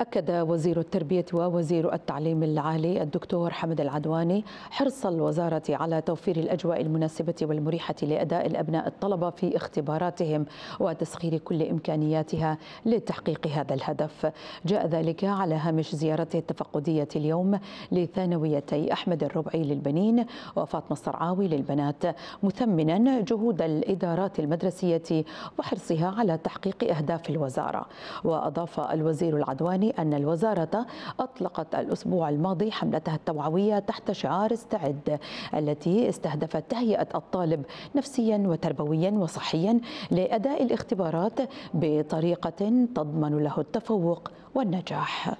أكد وزير التربية ووزير التعليم العالي الدكتور حمد العدواني حرص الوزارة على توفير الأجواء المناسبة والمريحة لأداء الأبناء الطلبة في اختباراتهم وتسخير كل إمكانياتها لتحقيق هذا الهدف جاء ذلك على هامش زيارته التفقدية اليوم لثانويتي أحمد الربعي للبنين وفاطمة الصرعاوي للبنات مثمنا جهود الإدارات المدرسية وحرصها على تحقيق أهداف الوزارة وأضاف الوزير العدواني البرلماني أن الوزارة أطلقت الأسبوع الماضي حملتها التوعوية تحت شعار استعد التي استهدفت تهيئة الطالب نفسيا وتربويا وصحيا لأداء الاختبارات بطريقة تضمن له التفوق والنجاح